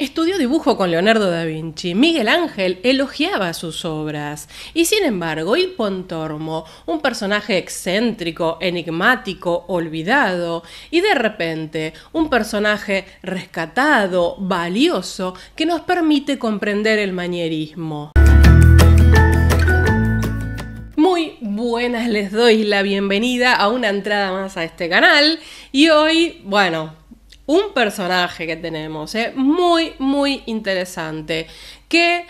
Estudió dibujo con Leonardo da Vinci. Miguel Ángel elogiaba sus obras. Y sin embargo, Pontormo, un personaje excéntrico, enigmático, olvidado, y de repente un personaje rescatado, valioso, que nos permite comprender el manierismo. Muy buenas, les doy la bienvenida a una entrada más a este canal y hoy, bueno, un personaje que tenemos, ¿eh? muy, muy interesante, que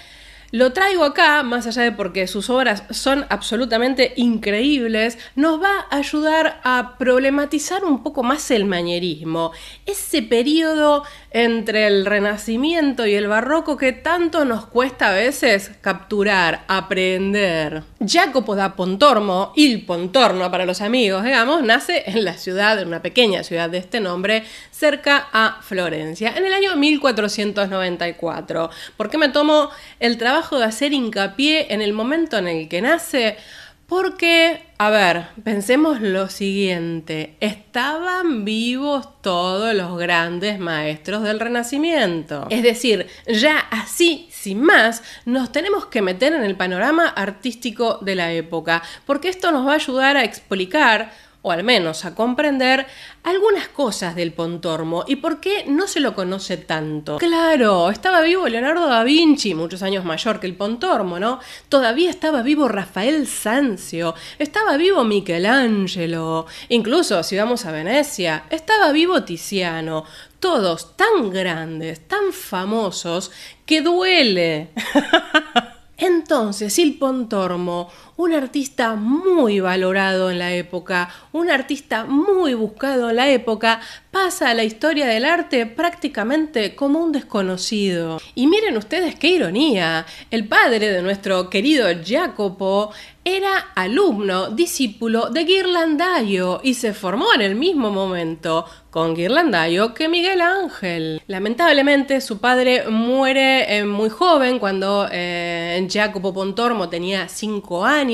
lo traigo acá, más allá de porque sus obras son absolutamente increíbles, nos va a ayudar a problematizar un poco más el manierismo ese periodo entre el renacimiento y el barroco que tanto nos cuesta a veces capturar, aprender. Jacopo da Pontormo, Il Pontorno para los amigos, digamos, nace en la ciudad, en una pequeña ciudad de este nombre, cerca a Florencia, en el año 1494. ¿Por qué me tomo el trabajo de hacer hincapié en el momento en el que nace? Porque, a ver, pensemos lo siguiente, estaban vivos todos los grandes maestros del Renacimiento. Es decir, ya así, sin más, nos tenemos que meter en el panorama artístico de la época, porque esto nos va a ayudar a explicar o al menos a comprender, algunas cosas del Pontormo y por qué no se lo conoce tanto. Claro, estaba vivo Leonardo da Vinci, muchos años mayor que el Pontormo, ¿no? Todavía estaba vivo Rafael Sanzio, estaba vivo Michelangelo, incluso si vamos a Venecia, estaba vivo Tiziano. Todos tan grandes, tan famosos, que duele. Entonces, el Pontormo un artista muy valorado en la época, un artista muy buscado en la época, pasa a la historia del arte prácticamente como un desconocido. Y miren ustedes qué ironía, el padre de nuestro querido Jacopo era alumno, discípulo de Ghirlandaio y se formó en el mismo momento con Ghirlandaio que Miguel Ángel. Lamentablemente su padre muere eh, muy joven cuando eh, Jacopo Pontormo tenía 5 años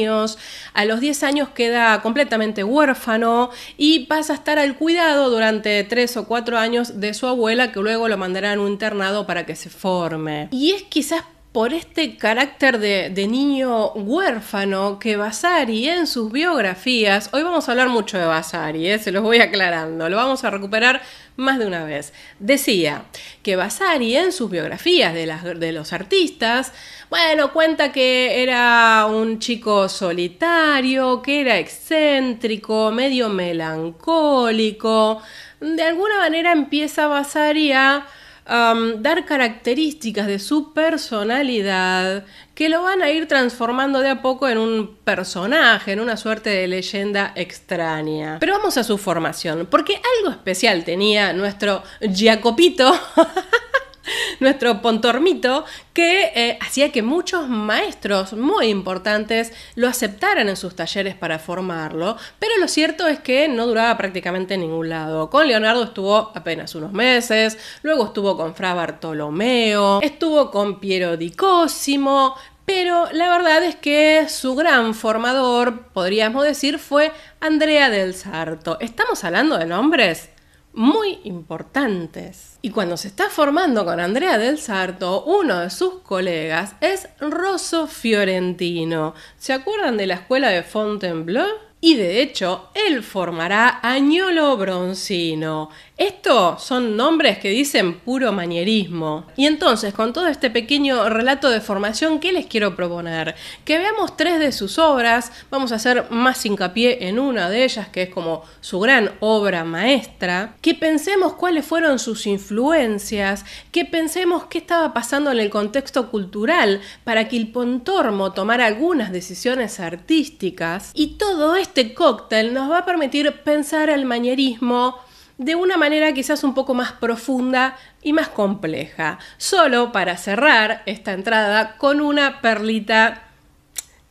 a los 10 años queda completamente huérfano y pasa a estar al cuidado durante 3 o 4 años de su abuela que luego lo mandará a un internado para que se forme. Y es quizás por este carácter de, niño huérfano que Basari en sus biografías, hoy vamos a hablar mucho de Basari ¿eh? se los voy aclarando, lo vamos a recuperar más de una vez. Decía que Basari en sus biografías de, las, de los artistas, bueno, cuenta que era un chico solitario, que era excéntrico, medio melancólico, de alguna manera empieza Basari a dar características de su personalidad que lo van a ir transformando de a poco en un personaje, en una suerte de leyenda extraña. Pero vamos a su formación, porque algo especial tenía nuestro Giacopito. nuestro Pontormito, que eh, hacía que muchos maestros muy importantes lo aceptaran en sus talleres para formarlo, pero lo cierto es que no duraba prácticamente en ningún lado. Con Leonardo estuvo apenas unos meses, luego estuvo con Fra Bartolomeo, estuvo con Piero di Cosimo, pero la verdad es que su gran formador, podríamos decir, fue Andrea del Sarto. ¿Estamos hablando de nombres? muy importantes. Y cuando se está formando con Andrea del Sarto, uno de sus colegas es Rosso Fiorentino. ¿Se acuerdan de la escuela de Fontainebleau? Y de hecho, él formará a Bronzino Broncino, esto son nombres que dicen puro manierismo. Y entonces, con todo este pequeño relato de formación, ¿qué les quiero proponer? Que veamos tres de sus obras, vamos a hacer más hincapié en una de ellas, que es como su gran obra maestra, que pensemos cuáles fueron sus influencias, que pensemos qué estaba pasando en el contexto cultural para que el Pontormo tomara algunas decisiones artísticas, y todo este cóctel nos va a permitir pensar al manierismo, de una manera quizás un poco más profunda y más compleja. Solo para cerrar esta entrada con una perlita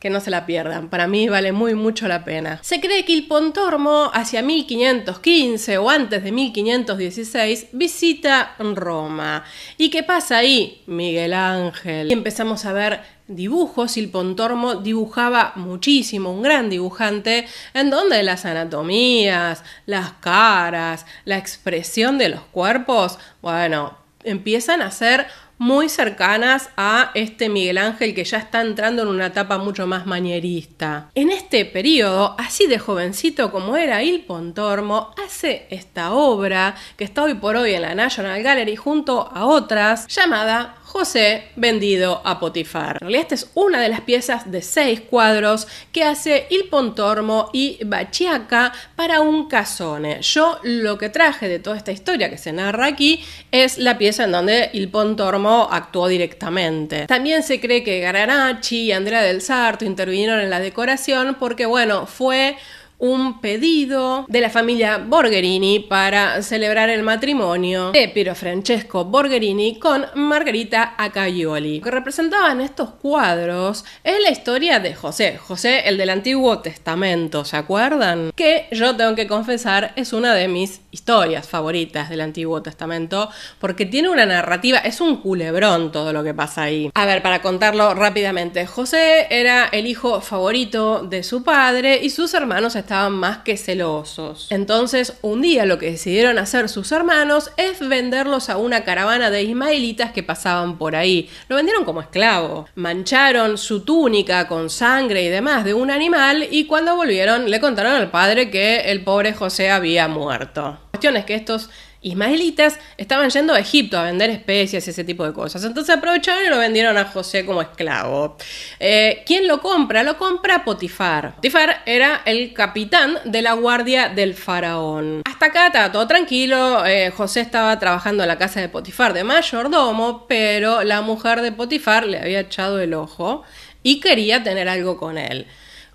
que no se la pierdan. Para mí vale muy mucho la pena. Se cree que el Pontormo hacia 1515 o antes de 1516 visita Roma. ¿Y qué pasa ahí? Miguel Ángel. Y empezamos a ver dibujos, el Pontormo dibujaba muchísimo, un gran dibujante, en donde las anatomías, las caras, la expresión de los cuerpos, bueno, empiezan a ser muy cercanas a este Miguel Ángel que ya está entrando en una etapa mucho más manierista. En este periodo, así de jovencito como era Il Pontormo, hace esta obra que está hoy por hoy en la National Gallery junto a otras llamada José vendido a Potifar. En esta es una de las piezas de seis cuadros que hace Il Pontormo y Bachiaca para un casone. Yo lo que traje de toda esta historia que se narra aquí es la pieza en donde Il Pontormo actuó directamente. También se cree que Garanacci y Andrea del Sarto intervinieron en la decoración porque bueno, fue un pedido de la familia Borgherini para celebrar el matrimonio de Piero Francesco Borgherini con Margarita Acaioli. Lo que representaban estos cuadros es la historia de José, José el del Antiguo Testamento, ¿se acuerdan? Que yo tengo que confesar es una de mis historias favoritas del Antiguo Testamento porque tiene una narrativa, es un culebrón todo lo que pasa ahí. A ver, para contarlo rápidamente, José era el hijo favorito de su padre y sus hermanos estaban más que celosos. Entonces, un día lo que decidieron hacer sus hermanos es venderlos a una caravana de ismaelitas que pasaban por ahí. Lo vendieron como esclavo. Mancharon su túnica con sangre y demás de un animal y cuando volvieron le contaron al padre que el pobre José había muerto. La cuestión es que estos ismaelitas estaban yendo a Egipto a vender especias y ese tipo de cosas. Entonces aprovecharon y lo vendieron a José como esclavo. Eh, ¿Quién lo compra? Lo compra Potifar. Potifar era el capitán de la guardia del faraón. Hasta acá estaba todo tranquilo. Eh, José estaba trabajando en la casa de Potifar de mayordomo, pero la mujer de Potifar le había echado el ojo y quería tener algo con él.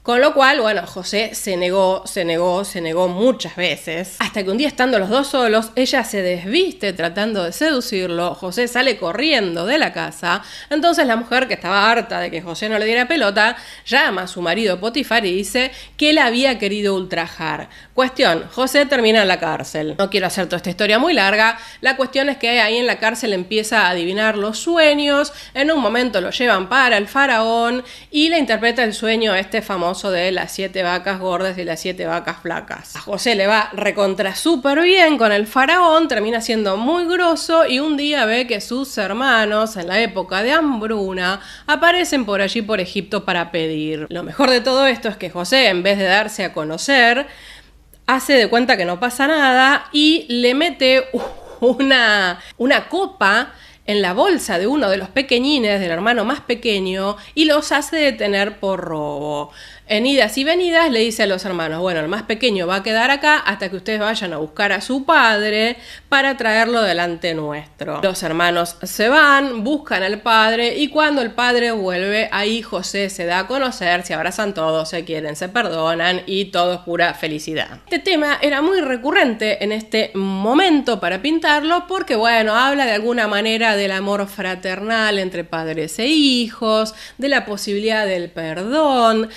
Con lo cual, bueno, José se negó, se negó, se negó muchas veces. Hasta que un día estando los dos solos, ella se desviste tratando de seducirlo, José sale corriendo de la casa, entonces la mujer que estaba harta de que José no le diera pelota, llama a su marido Potifar y dice que la había querido ultrajar. Cuestión, José termina en la cárcel. No quiero hacer toda esta historia muy larga, la cuestión es que ahí en la cárcel empieza a adivinar los sueños, en un momento lo llevan para el faraón y le interpreta el sueño a este famoso de las siete vacas gordas y las siete vacas flacas. A José le va recontra súper bien con el faraón, termina siendo muy grosso y un día ve que sus hermanos, en la época de hambruna, aparecen por allí por Egipto para pedir. Lo mejor de todo esto es que José, en vez de darse a conocer, hace de cuenta que no pasa nada y le mete una, una copa en la bolsa de uno de los pequeñines, del hermano más pequeño, y los hace detener por robo. En idas y venidas le dice a los hermanos, bueno, el más pequeño va a quedar acá hasta que ustedes vayan a buscar a su padre para traerlo delante nuestro. Los hermanos se van, buscan al padre y cuando el padre vuelve, ahí José se da a conocer, se abrazan todos, se quieren, se perdonan y todo es pura felicidad. Este tema era muy recurrente en este momento para pintarlo porque, bueno, habla de alguna manera del amor fraternal entre padres e hijos, de la posibilidad del perdón,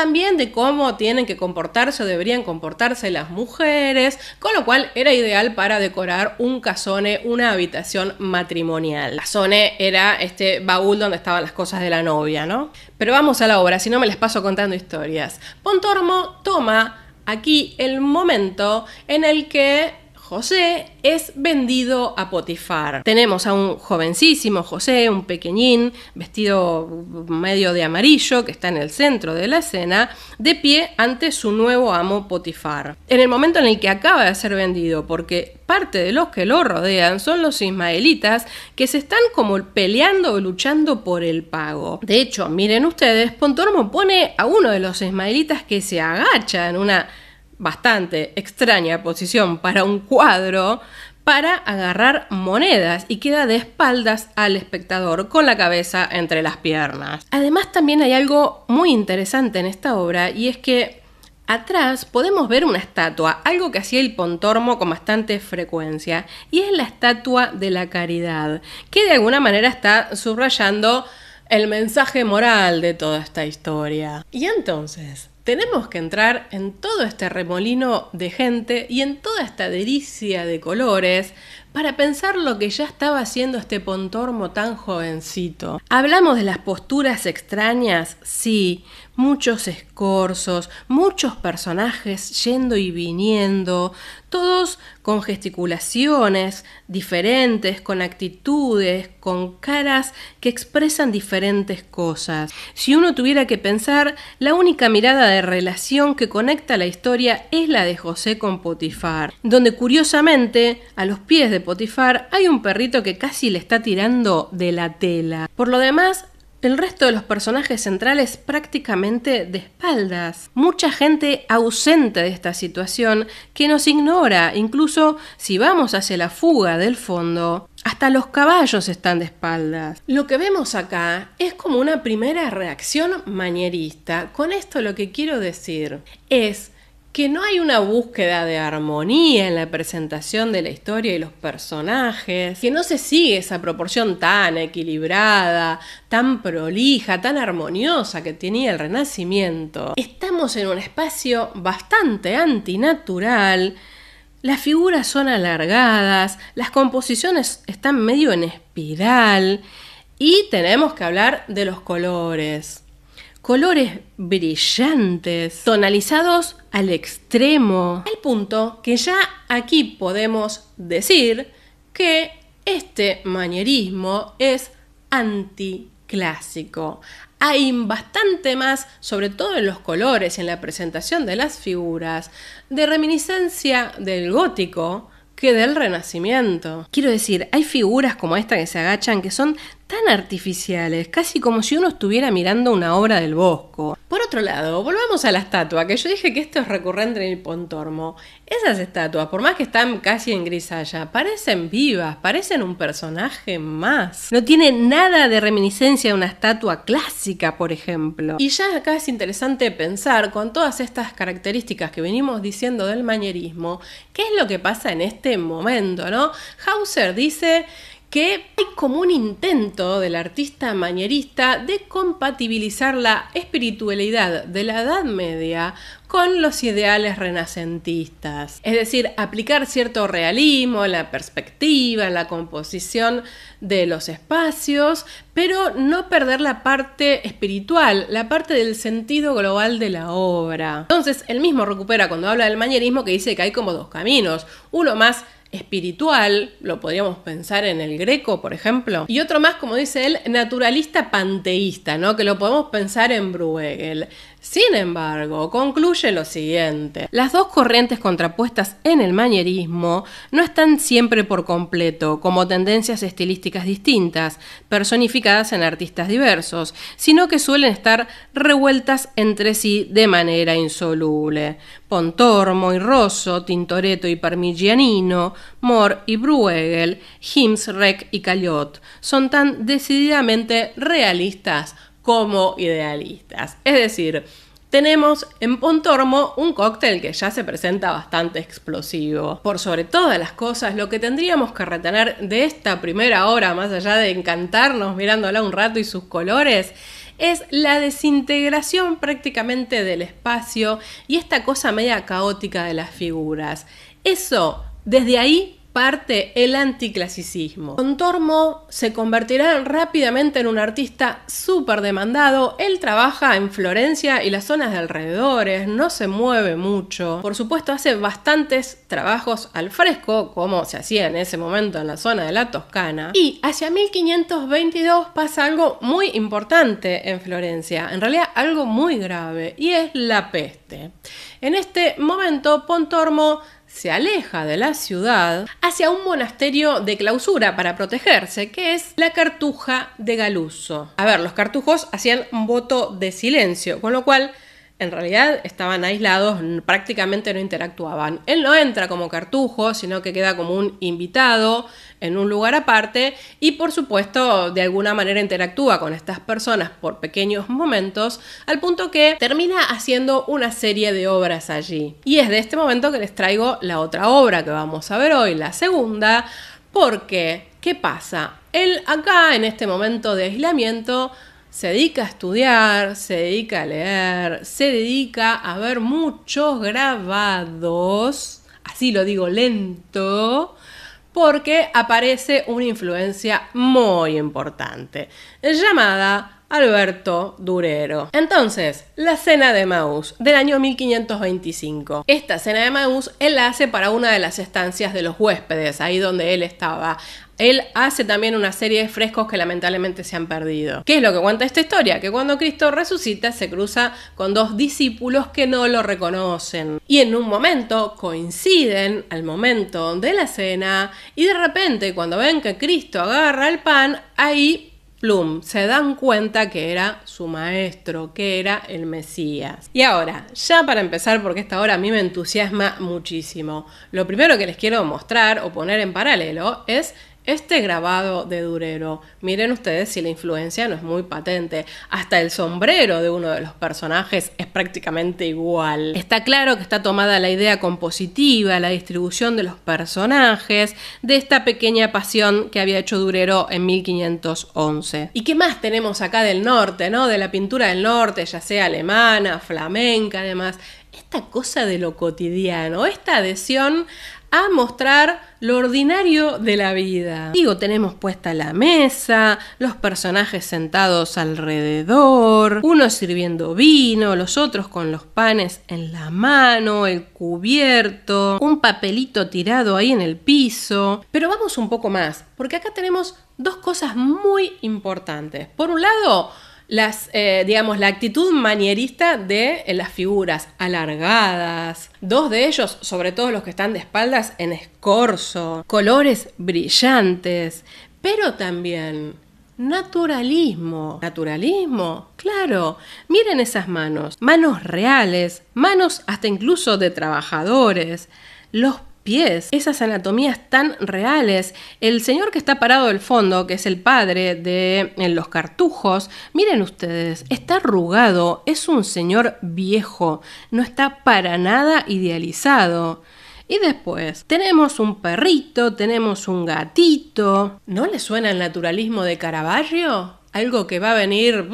también de cómo tienen que comportarse o deberían comportarse las mujeres, con lo cual era ideal para decorar un casone, una habitación matrimonial. Casone era este baúl donde estaban las cosas de la novia, ¿no? Pero vamos a la obra, si no me les paso contando historias. Pontormo toma aquí el momento en el que José es vendido a Potifar. Tenemos a un jovencísimo José, un pequeñín, vestido medio de amarillo, que está en el centro de la escena, de pie ante su nuevo amo Potifar. En el momento en el que acaba de ser vendido, porque parte de los que lo rodean son los ismaelitas, que se están como peleando o luchando por el pago. De hecho, miren ustedes, Pontormo pone a uno de los ismaelitas que se agacha en una bastante extraña posición para un cuadro para agarrar monedas y queda de espaldas al espectador con la cabeza entre las piernas. Además también hay algo muy interesante en esta obra y es que atrás podemos ver una estatua, algo que hacía el Pontormo con bastante frecuencia, y es la estatua de la caridad, que de alguna manera está subrayando el mensaje moral de toda esta historia. Y entonces, tenemos que entrar en todo este remolino de gente y en toda esta delicia de colores para pensar lo que ya estaba haciendo este pontormo tan jovencito. Hablamos de las posturas extrañas, sí, muchos escorzos, muchos personajes yendo y viniendo, todos con gesticulaciones diferentes, con actitudes, con caras que expresan diferentes cosas. Si uno tuviera que pensar, la única mirada de relación que conecta la historia es la de José con Potifar, donde curiosamente a los pies de Potifar hay un perrito que casi le está tirando de la tela. Por lo demás, el resto de los personajes centrales prácticamente de espaldas. Mucha gente ausente de esta situación que nos ignora, incluso si vamos hacia la fuga del fondo, hasta los caballos están de espaldas. Lo que vemos acá es como una primera reacción manierista Con esto lo que quiero decir es que no hay una búsqueda de armonía en la presentación de la historia y los personajes, que no se sigue esa proporción tan equilibrada, tan prolija, tan armoniosa que tenía el Renacimiento. Estamos en un espacio bastante antinatural, las figuras son alargadas, las composiciones están medio en espiral y tenemos que hablar de los colores colores brillantes, tonalizados al extremo, al punto que ya aquí podemos decir que este manierismo es anticlásico. Hay bastante más, sobre todo en los colores, y en la presentación de las figuras, de reminiscencia del gótico que del renacimiento. Quiero decir, hay figuras como esta que se agachan que son tan artificiales, casi como si uno estuviera mirando una obra del Bosco. Por otro lado, volvamos a la estatua, que yo dije que esto es recurrente en el Pontormo. Esas estatuas, por más que están casi en grisalla, parecen vivas, parecen un personaje más. No tiene nada de reminiscencia de una estatua clásica, por ejemplo. Y ya acá es interesante pensar, con todas estas características que venimos diciendo del manierismo, qué es lo que pasa en este momento, ¿no? Hauser dice que hay como un intento del artista manierista de compatibilizar la espiritualidad de la Edad Media con los ideales renacentistas, es decir, aplicar cierto realismo la perspectiva, la composición de los espacios, pero no perder la parte espiritual, la parte del sentido global de la obra. Entonces, él mismo recupera cuando habla del manierismo que dice que hay como dos caminos, uno más espiritual, lo podríamos pensar en el greco, por ejemplo, y otro más, como dice él, naturalista panteísta, ¿no? que lo podemos pensar en Bruegel. Sin embargo, concluye lo siguiente. Las dos corrientes contrapuestas en el manierismo no están siempre por completo como tendencias estilísticas distintas, personificadas en artistas diversos, sino que suelen estar revueltas entre sí de manera insoluble. Pontormo y Rosso, Tintoretto y Parmigianino, Moore y Bruegel, Hims, y Callot son tan decididamente realistas como idealistas. Es decir, tenemos en Pontormo un cóctel que ya se presenta bastante explosivo. Por sobre todas las cosas, lo que tendríamos que retener de esta primera hora, más allá de encantarnos mirándola un rato y sus colores, es la desintegración prácticamente del espacio y esta cosa media caótica de las figuras. Eso, desde ahí parte el anticlasicismo. Pontormo se convertirá rápidamente en un artista súper demandado. Él trabaja en Florencia y las zonas de alrededores, no se mueve mucho. Por supuesto, hace bastantes trabajos al fresco, como se hacía en ese momento en la zona de la Toscana. Y hacia 1522 pasa algo muy importante en Florencia, en realidad algo muy grave, y es la peste. En este momento, Pontormo se aleja de la ciudad hacia un monasterio de clausura para protegerse, que es la Cartuja de Galuso. A ver, los cartujos hacían un voto de silencio, con lo cual en realidad estaban aislados, prácticamente no interactuaban. Él no entra como cartujo, sino que queda como un invitado en un lugar aparte y por supuesto de alguna manera interactúa con estas personas por pequeños momentos al punto que termina haciendo una serie de obras allí. Y es de este momento que les traigo la otra obra que vamos a ver hoy, la segunda, porque ¿qué pasa? Él acá en este momento de aislamiento se dedica a estudiar, se dedica a leer, se dedica a ver muchos grabados, así lo digo lento, porque aparece una influencia muy importante, llamada Alberto Durero. Entonces, la cena de Maús del año 1525. Esta cena de Maús él la hace para una de las estancias de los huéspedes, ahí donde él estaba. Él hace también una serie de frescos que lamentablemente se han perdido. ¿Qué es lo que cuenta esta historia? Que cuando Cristo resucita se cruza con dos discípulos que no lo reconocen. Y en un momento coinciden al momento de la cena y de repente cuando ven que Cristo agarra el pan, ahí Plum se dan cuenta que era su maestro, que era el Mesías. Y ahora, ya para empezar, porque esta hora a mí me entusiasma muchísimo, lo primero que les quiero mostrar o poner en paralelo es este grabado de Durero, miren ustedes si la influencia no es muy patente, hasta el sombrero de uno de los personajes es prácticamente igual. Está claro que está tomada la idea compositiva, la distribución de los personajes, de esta pequeña pasión que había hecho Durero en 1511. ¿Y qué más tenemos acá del norte, no? De la pintura del norte, ya sea alemana, flamenca, además esta cosa de lo cotidiano, esta adhesión a mostrar lo ordinario de la vida. Digo, tenemos puesta la mesa, los personajes sentados alrededor, unos sirviendo vino, los otros con los panes en la mano, el cubierto, un papelito tirado ahí en el piso. Pero vamos un poco más, porque acá tenemos dos cosas muy importantes. Por un lado, las, eh, digamos, la actitud manierista de eh, las figuras alargadas, dos de ellos, sobre todo los que están de espaldas, en escorzo, colores brillantes, pero también naturalismo. Naturalismo, claro. Miren esas manos, manos reales, manos hasta incluso de trabajadores. Los pies, esas anatomías tan reales. El señor que está parado del fondo, que es el padre de eh, los cartujos, miren ustedes, está arrugado, es un señor viejo, no está para nada idealizado. Y después, tenemos un perrito, tenemos un gatito. ¿No le suena el naturalismo de Caravaggio? Algo que va a venir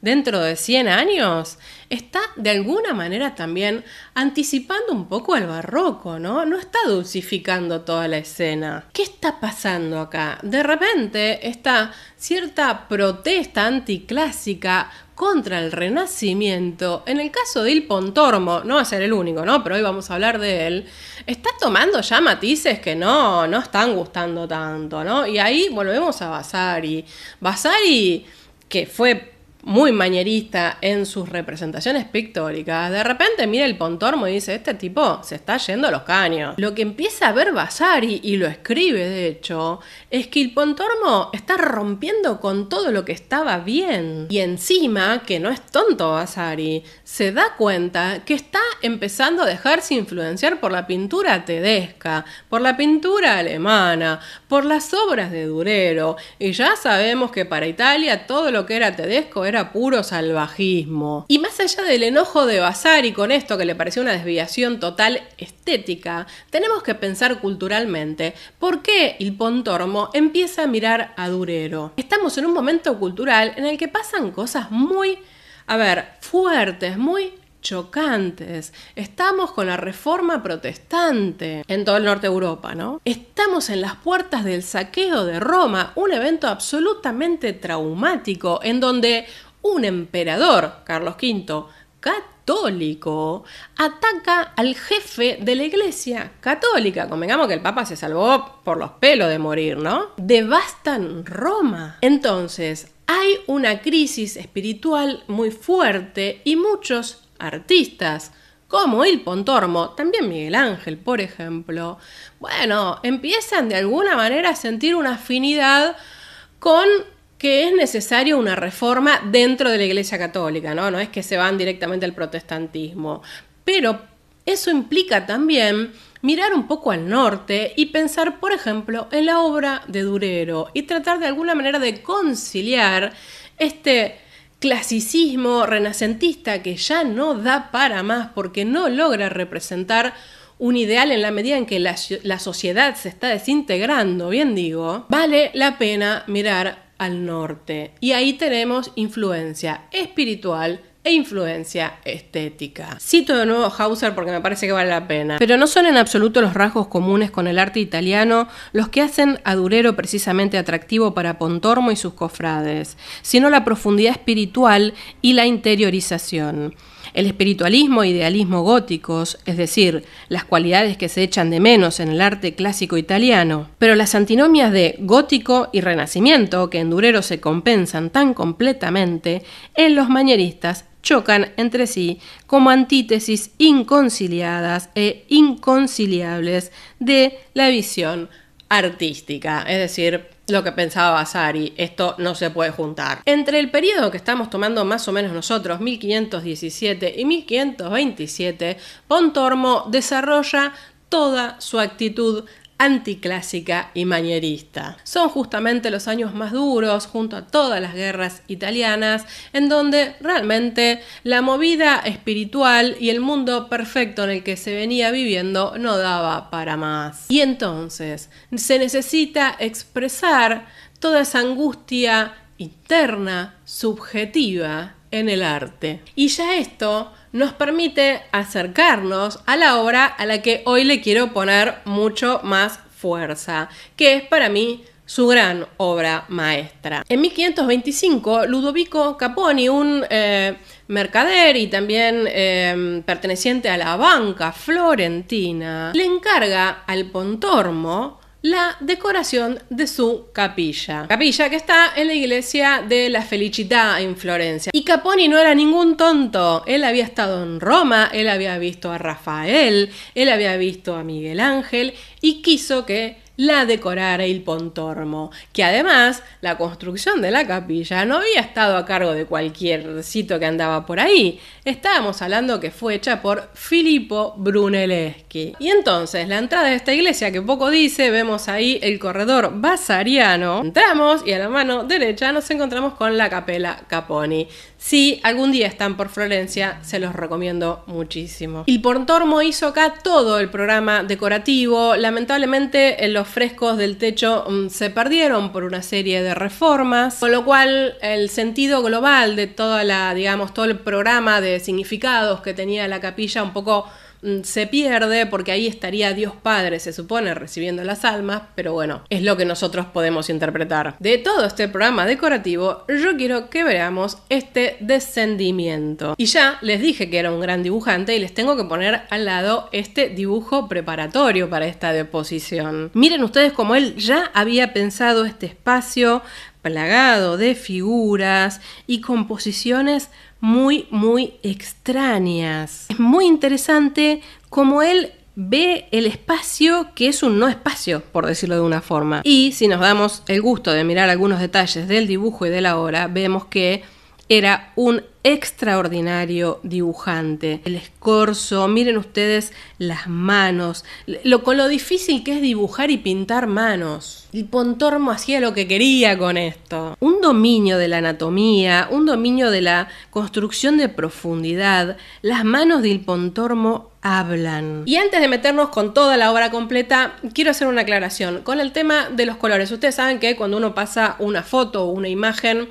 dentro de 100 años está de alguna manera también anticipando un poco al barroco, ¿no? No está dulcificando toda la escena. ¿Qué está pasando acá? De repente está cierta protesta anticlásica contra el Renacimiento, en el caso de Il Pontormo, no va a ser el único, ¿no? Pero hoy vamos a hablar de él, está tomando ya matices que no, no están gustando tanto, ¿no? Y ahí volvemos a Vasari. Vasari, que fue muy mañerista en sus representaciones pictóricas, de repente mira el pontormo y dice, este tipo se está yendo a los caños. Lo que empieza a ver Vasari, y lo escribe de hecho, es que el pontormo está rompiendo con todo lo que estaba bien. Y encima, que no es tonto Vasari, se da cuenta que está empezando a dejarse influenciar por la pintura tedesca, por la pintura alemana, por las obras de Durero. Y ya sabemos que para Italia todo lo que era tedesco era era puro salvajismo. Y más allá del enojo de Vasari con esto que le pareció una desviación total estética, tenemos que pensar culturalmente por qué el Pontormo empieza a mirar a Durero. Estamos en un momento cultural en el que pasan cosas muy, a ver, fuertes, muy chocantes. Estamos con la reforma protestante en todo el norte de Europa, ¿no? Estamos en las puertas del saqueo de Roma, un evento absolutamente traumático en donde un emperador, Carlos V, católico, ataca al jefe de la iglesia católica. Convengamos que el Papa se salvó por los pelos de morir, ¿no? Devastan Roma. Entonces, hay una crisis espiritual muy fuerte y muchos artistas como Il Pontormo, también Miguel Ángel, por ejemplo, bueno, empiezan de alguna manera a sentir una afinidad con que es necesaria una reforma dentro de la Iglesia Católica, ¿no? No es que se van directamente al protestantismo, pero eso implica también mirar un poco al norte y pensar, por ejemplo, en la obra de Durero y tratar de alguna manera de conciliar este clasicismo renacentista que ya no da para más porque no logra representar un ideal en la medida en que la, sociedad se está desintegrando, bien digo, vale la pena mirar al norte. Y ahí tenemos influencia espiritual, e influencia estética. Cito de nuevo Hauser porque me parece que vale la pena, pero no son en absoluto los rasgos comunes con el arte italiano los que hacen a Durero precisamente atractivo para Pontormo y sus cofrades, sino la profundidad espiritual y la interiorización. El espiritualismo e idealismo góticos, es decir, las cualidades que se echan de menos en el arte clásico italiano, pero las antinomias de gótico y renacimiento, que en Durero se compensan tan completamente, en los manieristas chocan entre sí como antítesis inconciliadas e inconciliables de la visión artística, es decir, lo que pensaba Vasari, esto no se puede juntar. Entre el periodo que estamos tomando más o menos nosotros, 1517 y 1527, Pontormo desarrolla toda su actitud anticlásica y manierista. Son justamente los años más duros junto a todas las guerras italianas en donde realmente la movida espiritual y el mundo perfecto en el que se venía viviendo no daba para más. Y entonces se necesita expresar toda esa angustia interna, subjetiva, en el arte. Y ya esto nos permite acercarnos a la obra a la que hoy le quiero poner mucho más fuerza, que es para mí su gran obra maestra. En 1525, Ludovico Caponi, un eh, mercader y también em, perteneciente a la banca florentina, le encarga al Pontormo la decoración de su capilla. Capilla que está en la iglesia de la Felicità en Florencia. Y Caponi no era ningún tonto. Él había estado en Roma, él había visto a Rafael, él había visto a Miguel Ángel y quiso que la decorara el Pontormo, que además la construcción de la capilla no había estado a cargo de cualquier sitio que andaba por ahí. Estábamos hablando que fue hecha por Filippo Brunelleschi. Y entonces, la entrada de esta iglesia, que poco dice, vemos ahí el corredor basariano. Entramos y a la mano derecha nos encontramos con la capela Caponi. Si algún día están por Florencia, se los recomiendo muchísimo. Il Pontormo hizo acá todo el programa decorativo. Lamentablemente, eh, los frescos del techo mm, se perdieron por una serie de reformas, con lo cual el sentido global de toda la, digamos, todo el programa de significados que tenía la capilla un poco Mm, se pierde porque ahí estaría Dios Padre, se supone, recibiendo las almas, pero bueno, es lo que nosotros podemos interpretar. De todo este programa decorativo, yo quiero que veamos este descendimiento. Y ya les dije que era un gran dibujante y les tengo que poner al lado este dibujo preparatorio para esta deposición. Miren ustedes cómo él ya había pensado este espacio plagado de figuras y composiciones muy, muy extrañas. Es muy interesante cómo él ve el espacio que es un no espacio, por decirlo de una forma. Y si nos damos el gusto de mirar algunos detalles del dibujo y de la obra, vemos que era un extraordinario dibujante. El escorzo, miren ustedes las manos, con lo difícil que es dibujar y pintar manos. El Pontormo hacía lo que quería con esto. Un dominio de la anatomía, un dominio de la construcción de profundidad. Las manos del Pontormo hablan. Y antes de meternos con toda la obra completa, quiero hacer una aclaración con el tema de los colores. Ustedes saben que cuando uno pasa una foto o una imagen,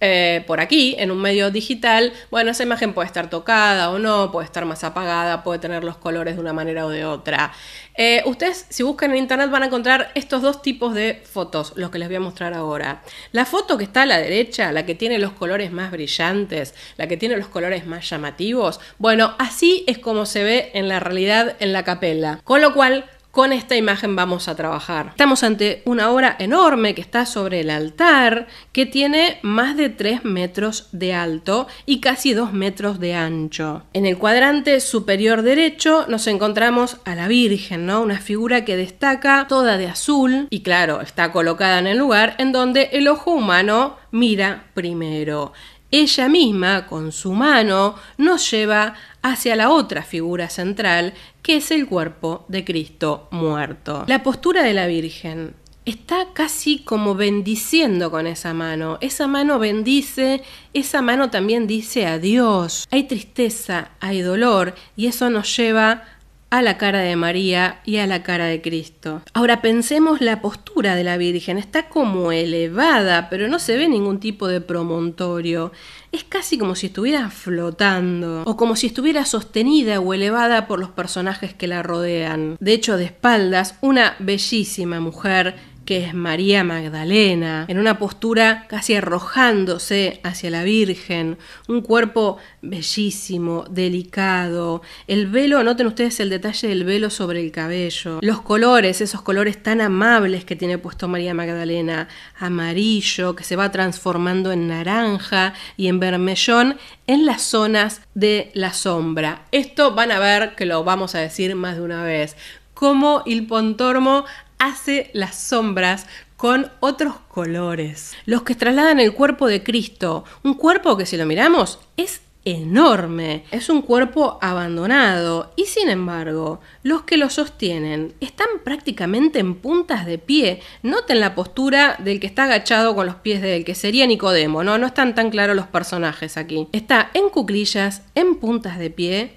eh, por aquí, en un medio digital, bueno, esa imagen puede estar tocada o no, puede estar más apagada, puede tener los colores de una manera o de otra. Eh, ustedes, si buscan en internet, van a encontrar estos dos tipos de fotos, los que les voy a mostrar ahora. La foto que está a la derecha, la que tiene los colores más brillantes, la que tiene los colores más llamativos, bueno, así es como se ve en la realidad en la capela. Con lo cual, con esta imagen vamos a trabajar. Estamos ante una obra enorme que está sobre el altar, que tiene más de 3 metros de alto y casi 2 metros de ancho. En el cuadrante superior derecho nos encontramos a la Virgen, ¿no? Una figura que destaca toda de azul y claro, está colocada en el lugar en donde el ojo humano mira primero. Ella misma, con su mano, nos lleva hacia la otra figura central, que es el cuerpo de Cristo muerto. La postura de la Virgen está casi como bendiciendo con esa mano. Esa mano bendice, esa mano también dice adiós. Hay tristeza, hay dolor, y eso nos lleva a la cara de María y a la cara de Cristo. Ahora pensemos la postura de la Virgen, está como elevada, pero no se ve ningún tipo de promontorio. Es casi como si estuviera flotando, o como si estuviera sostenida o elevada por los personajes que la rodean. De hecho, de espaldas, una bellísima mujer que es María Magdalena, en una postura casi arrojándose hacia la Virgen, un cuerpo bellísimo, delicado, el velo, noten ustedes el detalle del velo sobre el cabello, los colores, esos colores tan amables que tiene puesto María Magdalena, amarillo, que se va transformando en naranja y en vermellón en las zonas de la sombra. Esto van a ver que lo vamos a decir más de una vez como il Pontormo hace las sombras con otros colores, los que trasladan el cuerpo de Cristo, un cuerpo que si lo miramos es enorme, es un cuerpo abandonado y sin embargo los que lo sostienen están prácticamente en puntas de pie, noten la postura del que está agachado con los pies del que sería Nicodemo, no, no están tan claros los personajes aquí, está en cuclillas, en puntas de pie,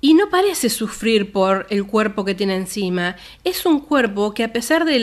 y no parece sufrir por el cuerpo que tiene encima. Es un cuerpo que a pesar de,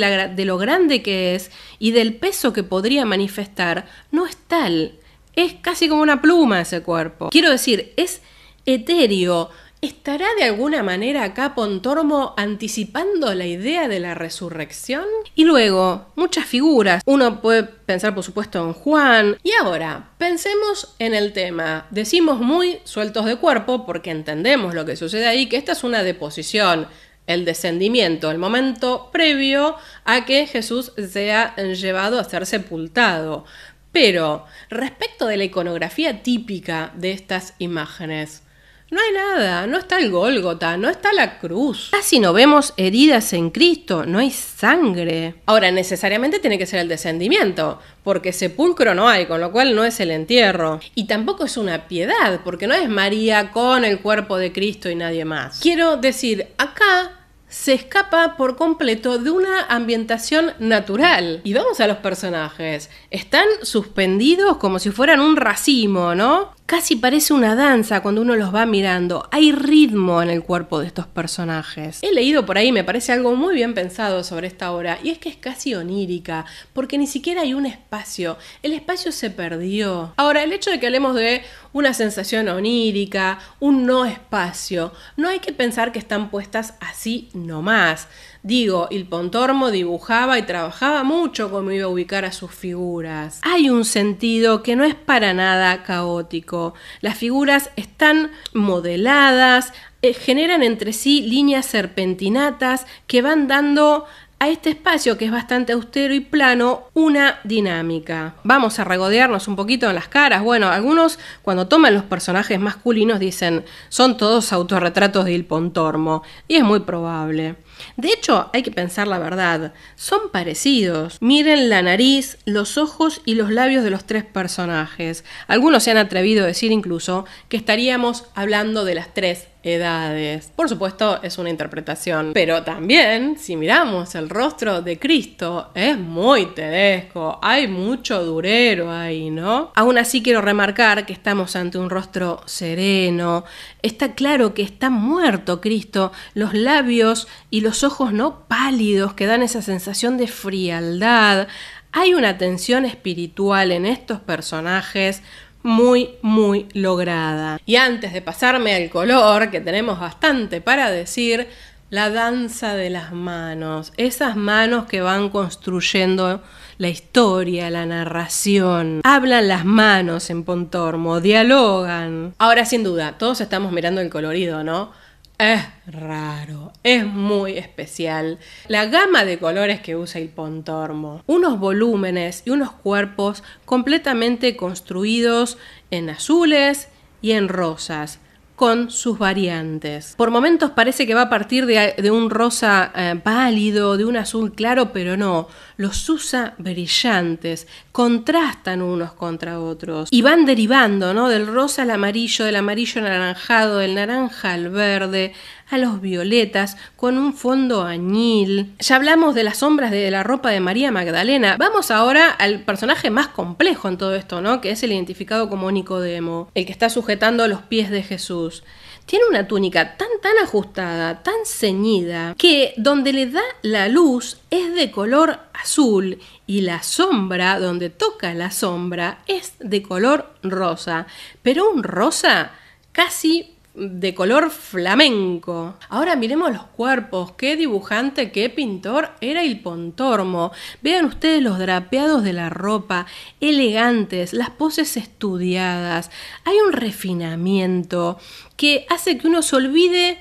lo grande que es y del peso que podría manifestar, no es tal. Es casi como una pluma ese cuerpo. Quiero decir, es etéreo, ¿Estará de alguna manera acá Pontormo anticipando la idea de la resurrección? Y luego, muchas figuras. Uno puede pensar, por supuesto, en Juan. Y ahora, pensemos en el tema. Decimos muy sueltos de cuerpo porque entendemos lo que sucede ahí, que esta es una deposición, el descendimiento, el momento previo a que Jesús sea llevado a ser sepultado. Pero, respecto de la iconografía típica de estas imágenes, no hay nada, no está el Gólgota, no está la cruz. Casi ah, no vemos heridas en Cristo, no hay sangre. Ahora, necesariamente tiene que ser el descendimiento, porque sepulcro no hay, con lo cual no es el entierro. Y tampoco es una piedad, porque no es María con el cuerpo de Cristo y nadie más. Quiero decir, acá se escapa por completo de una ambientación natural. Y vamos a los personajes. Están suspendidos como si fueran un racimo, ¿no? Casi parece una danza cuando uno los va mirando. Hay ritmo en el cuerpo de estos personajes. He leído por ahí, me parece algo muy bien pensado sobre esta obra, y es que es casi onírica, porque ni siquiera hay un espacio. El espacio se perdió. Ahora, el hecho de que hablemos de una sensación onírica, un no espacio. No hay que pensar que están puestas así nomás. Digo, Il Pontormo dibujaba y trabajaba mucho cómo iba a ubicar a sus figuras. Hay un sentido que no es para nada caótico. Las figuras están modeladas, eh, generan entre sí líneas serpentinatas que van dando a este espacio que es bastante austero y plano una dinámica. Vamos a regodearnos un poquito en las caras. Bueno, algunos cuando toman los personajes masculinos dicen son todos autorretratos de Il Pontormo y es muy probable. De hecho, hay que pensar la verdad, son parecidos. Miren la nariz, los ojos y los labios de los tres personajes. Algunos se han atrevido a decir incluso que estaríamos hablando de las tres edades. Por supuesto, es una interpretación, pero también, si miramos el rostro de Cristo, es muy tedesco, hay mucho durero ahí, ¿no? Aún así quiero remarcar que estamos ante un rostro sereno, está claro que está muerto Cristo, los labios y los ojos no pálidos que dan esa sensación de frialdad, hay una tensión espiritual en estos personajes muy, muy lograda. Y antes de pasarme al color, que tenemos bastante para decir, la danza de las manos, esas manos que van construyendo la historia, la narración. Hablan las manos en Pontormo, dialogan. Ahora, sin duda, todos estamos mirando el colorido, ¿no? Es raro, es muy especial. La gama de colores que usa el Pontormo, unos volúmenes y unos cuerpos completamente construidos en azules y en rosas, con sus variantes. Por momentos parece que va a partir de, un rosa eh, pálido, de un azul claro, pero no. Los usa brillantes, contrastan unos contra otros y van derivando, ¿no? Del rosa al amarillo, del amarillo al anaranjado, del naranja al verde, a los violetas con un fondo añil. Ya hablamos de las sombras de la ropa de María Magdalena. Vamos ahora al personaje más complejo en todo esto, ¿no? Que es el identificado como Nicodemo, el que está sujetando los pies de Jesús tiene una túnica tan tan ajustada, tan ceñida, que donde le da la luz es de color azul y la sombra, donde toca la sombra, es de color rosa, pero un rosa casi de color flamenco. Ahora miremos los cuerpos, qué dibujante, qué pintor era el Pontormo. Vean ustedes los drapeados de la ropa, elegantes, las poses estudiadas. Hay un refinamiento que hace que uno se olvide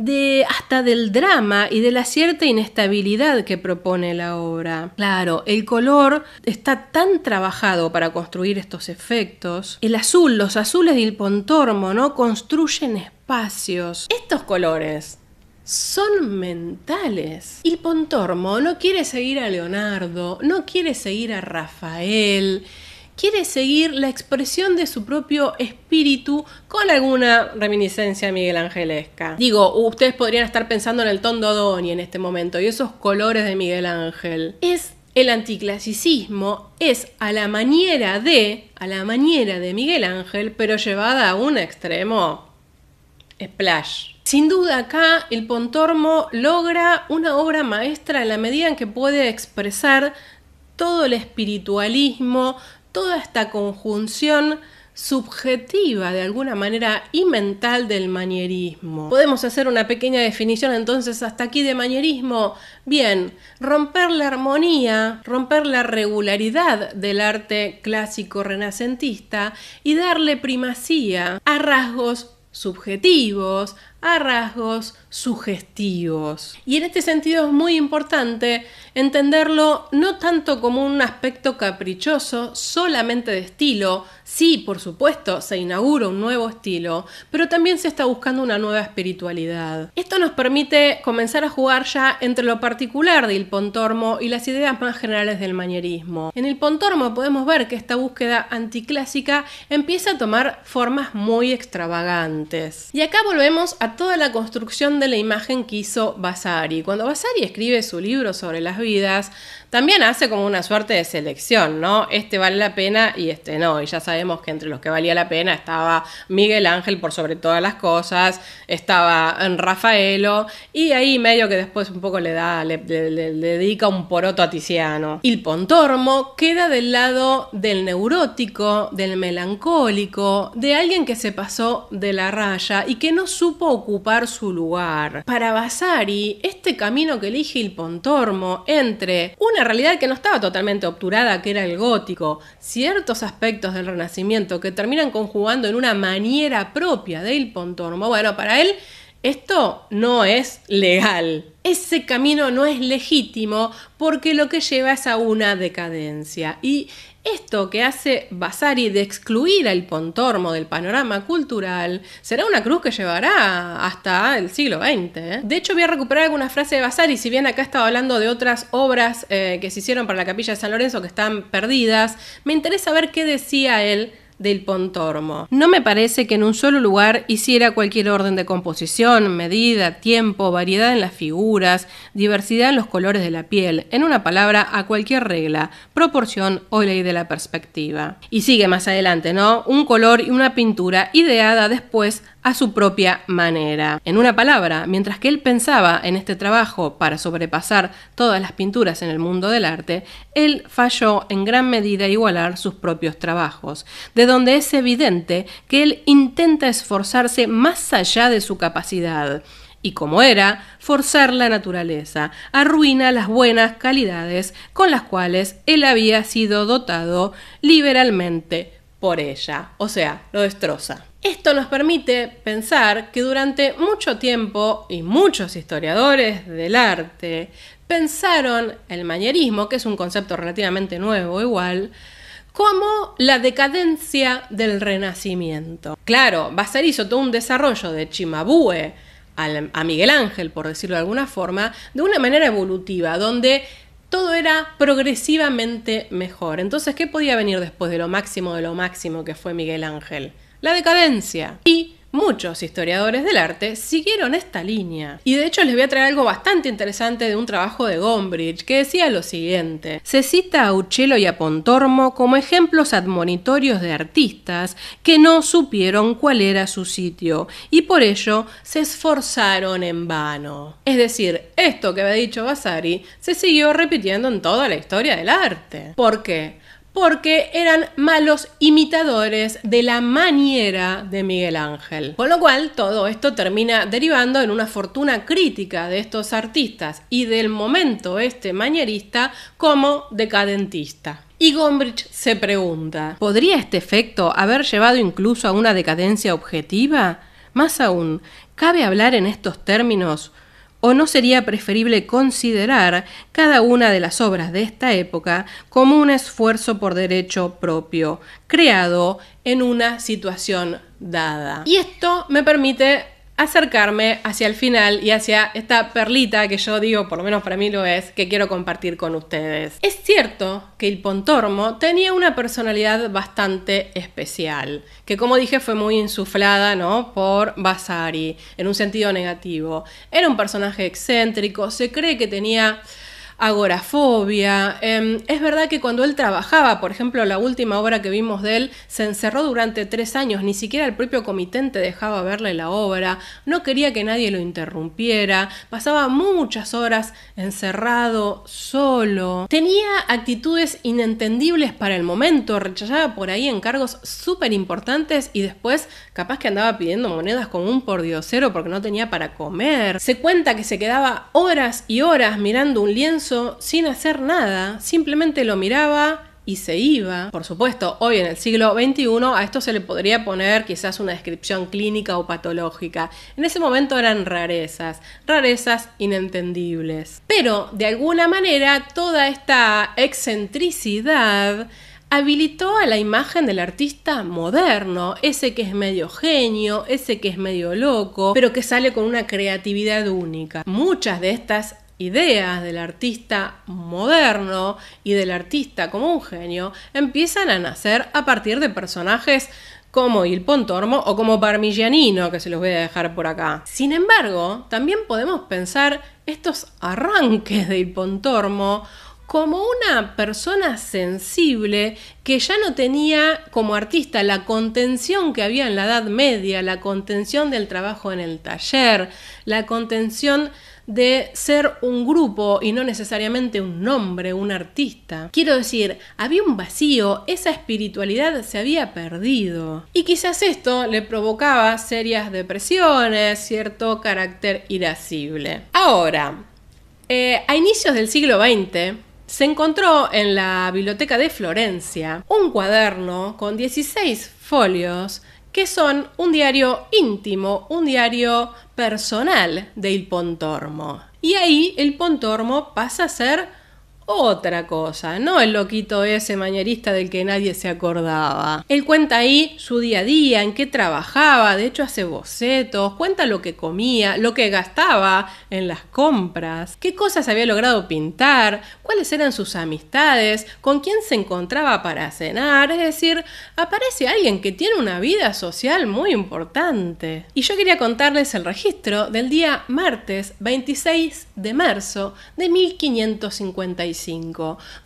de hasta del drama y de la cierta inestabilidad que propone la obra. Claro, el color está tan trabajado para construir estos efectos. El azul, los azules del pontormo, ¿no? Construyen espacios. Estos colores son mentales. Y Pontormo no quiere seguir a Leonardo, no quiere seguir a Rafael quiere seguir la expresión de su propio espíritu con alguna reminiscencia Miguel Digo, ustedes podrían estar pensando en el tondo Doni en este momento y esos colores de Miguel Ángel. Es el anticlasicismo es a la manera de, a la manera de Miguel Ángel, pero llevada a un extremo splash. Sin duda acá el Pontormo logra una obra maestra en la medida en que puede expresar todo el espiritualismo, toda esta conjunción subjetiva de alguna manera y mental del manierismo. Podemos hacer una pequeña definición entonces hasta aquí de manierismo. Bien, romper la armonía, romper la regularidad del arte clásico renacentista y darle primacía a rasgos subjetivos, a rasgos sugestivos. Y en este sentido es muy importante entenderlo no tanto como un aspecto caprichoso solamente de estilo, sí, por supuesto, se inaugura un nuevo estilo, pero también se está buscando una nueva espiritualidad. Esto nos permite comenzar a jugar ya entre lo particular del Pontormo y las ideas más generales del manierismo. En el Pontormo podemos ver que esta búsqueda anticlásica empieza a tomar formas muy extravagantes. Y acá volvemos a toda la construcción de la imagen que hizo Vasari. Cuando Vasari escribe su libro sobre las vidas, también hace como una suerte de selección, ¿no? Este vale la pena y este no. Y ya sabemos que entre los que valía la pena estaba Miguel Ángel por sobre todas las cosas, estaba Rafaelo, y ahí medio que después un poco le da, le, dedica un poroto a Tiziano. Il Pontormo queda del lado del neurótico, del melancólico, de alguien que se pasó de la raya y que no supo ocupar su lugar. Para Vasari, este camino que elige el Pontormo entre una realidad que no estaba totalmente obturada, que era el gótico, ciertos aspectos del Renacimiento que terminan conjugando en una manera propia del Pontormo, bueno, para él esto no es legal. Ese camino no es legítimo porque lo que lleva es a una decadencia. Y esto que hace Vasari de excluir al Pontormo del panorama cultural será una cruz que llevará hasta el siglo XX. ¿eh? De hecho, voy a recuperar alguna frase de Vasari, si bien acá estaba hablando de otras obras eh, que se hicieron para la capilla de San Lorenzo que están perdidas, me interesa ver qué decía él del Pontormo. No me parece que en un solo lugar hiciera cualquier orden de composición, medida, tiempo, variedad en las figuras, diversidad en los colores de la piel, en una palabra, a cualquier regla, proporción o ley de la perspectiva. Y sigue más adelante, ¿no? Un color y una pintura ideada después a su propia manera. En una palabra, mientras que él pensaba en este trabajo para sobrepasar todas las pinturas en el mundo del arte, él falló en gran medida igualar sus propios trabajos, de donde es evidente que él intenta esforzarse más allá de su capacidad y como era, forzar la naturaleza, arruina las buenas calidades con las cuales él había sido dotado liberalmente por ella, o sea, lo destroza. Esto nos permite pensar que durante mucho tiempo, y muchos historiadores del arte, pensaron el manierismo, que es un concepto relativamente nuevo igual, como la decadencia del renacimiento. Claro, Basar hizo todo un desarrollo de Chimabue a Miguel Ángel, por decirlo de alguna forma, de una manera evolutiva, donde todo era progresivamente mejor. Entonces, ¿qué podía venir después de lo máximo de lo máximo que fue Miguel Ángel? la decadencia. Y muchos historiadores del arte siguieron esta línea. Y de hecho les voy a traer algo bastante interesante de un trabajo de Gombrich, que decía lo siguiente. Se cita a Uccello y a Pontormo como ejemplos admonitorios de artistas que no supieron cuál era su sitio y por ello se esforzaron en vano. Es decir, esto que había dicho Vasari se siguió repitiendo en toda la historia del arte. ¿Por qué? porque eran malos imitadores de la maniera de Miguel Ángel. Con lo cual, todo esto termina derivando en una fortuna crítica de estos artistas y del momento este manierista como decadentista. Y Gombrich se pregunta, ¿podría este efecto haber llevado incluso a una decadencia objetiva? Más aún, ¿cabe hablar en estos términos ¿O no sería preferible considerar cada una de las obras de esta época como un esfuerzo por derecho propio, creado en una situación dada? Y esto me permite acercarme hacia el final y hacia esta perlita que yo digo, por lo menos para mí lo es, que quiero compartir con ustedes. Es cierto que el Pontormo tenía una personalidad bastante especial, que como dije fue muy insuflada ¿no? por Vasari, en un sentido negativo. Era un personaje excéntrico, se cree que tenía agorafobia. Em, es verdad que cuando él trabajaba, por ejemplo, la última obra que vimos de él, se encerró durante tres años, ni siquiera el propio comitente dejaba verle la obra, no quería que nadie lo interrumpiera, pasaba muchas horas encerrado, solo. Tenía actitudes inentendibles para el momento, rechazaba por ahí encargos súper importantes y después capaz que andaba pidiendo monedas con un pordiosero porque no tenía para comer. Se cuenta que se quedaba horas y horas mirando un lienzo sin hacer nada, simplemente lo miraba y se iba. Por supuesto, hoy en el siglo XXI a esto se le podría poner quizás una descripción clínica o patológica. En ese momento eran rarezas, rarezas inentendibles. Pero, de alguna manera, toda esta excentricidad habilitó a la imagen del artista moderno, ese que es medio genio, ese que es medio loco, pero que sale con una creatividad única. Muchas de estas ideas del artista moderno y del artista como un genio empiezan a nacer a partir de personajes como Il Pontormo o como Parmigianino, que se los voy a dejar por acá. Sin embargo, también podemos pensar estos arranques de Il Pontormo como una persona sensible que ya no tenía como artista la contención que había en la Edad Media, la contención del trabajo en el taller, la contención de ser un grupo y no necesariamente un nombre, un artista. Quiero decir, había un vacío, esa espiritualidad se había perdido. Y quizás esto le provocaba serias depresiones, cierto carácter irascible. Ahora, eh, a inicios del siglo XX, se encontró en la biblioteca de Florencia un cuaderno con 16 folios que son un diario íntimo, un diario personal de Pontormo. Y ahí el Pontormo pasa a ser otra cosa, no el loquito ese mañerista del que nadie se acordaba. Él cuenta ahí su día a día, en qué trabajaba, de hecho hace bocetos, cuenta lo que comía, lo que gastaba en las compras, qué cosas había logrado pintar, cuáles eran sus amistades, con quién se encontraba para cenar, es decir, aparece alguien que tiene una vida social muy importante. Y yo quería contarles el registro del día martes 26 de marzo de 1555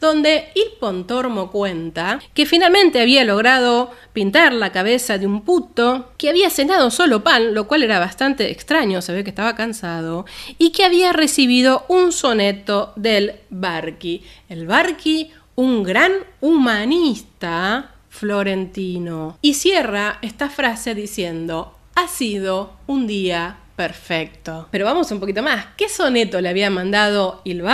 donde Il Pontormo cuenta que finalmente había logrado pintar la cabeza de un puto que había cenado solo pan, lo cual era bastante extraño, se ve que estaba cansado, y que había recibido un soneto del Barqui El Barqui, un gran humanista florentino. Y cierra esta frase diciendo, ha sido un día Perfecto. Pero vamos un poquito más. ¿Qué soneto le había mandado Il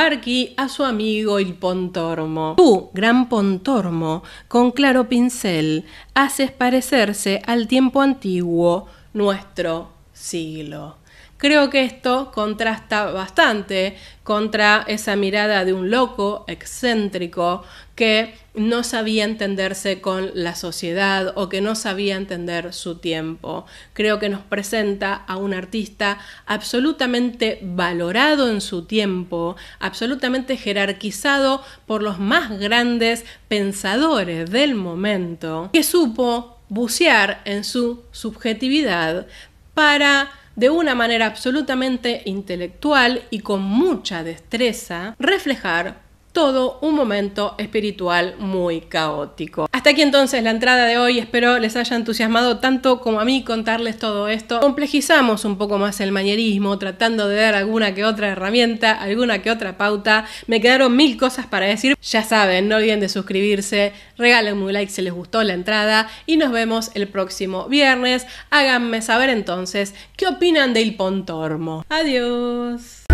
a su amigo Il Pontormo? Tú, gran Pontormo, con claro pincel, haces parecerse al tiempo antiguo nuestro siglo. Creo que esto contrasta bastante contra esa mirada de un loco excéntrico que no sabía entenderse con la sociedad o que no sabía entender su tiempo. Creo que nos presenta a un artista absolutamente valorado en su tiempo, absolutamente jerarquizado por los más grandes pensadores del momento, que supo bucear en su subjetividad para de una manera absolutamente intelectual y con mucha destreza reflejar todo un momento espiritual muy caótico. Hasta aquí entonces la entrada de hoy, espero les haya entusiasmado tanto como a mí contarles todo esto. Complejizamos un poco más el manierismo, tratando de dar alguna que otra herramienta, alguna que otra pauta. Me quedaron mil cosas para decir. Ya saben, no olviden de suscribirse, regalen un like si les gustó la entrada y nos vemos el próximo viernes. Háganme saber entonces qué opinan del Pontormo. Adiós.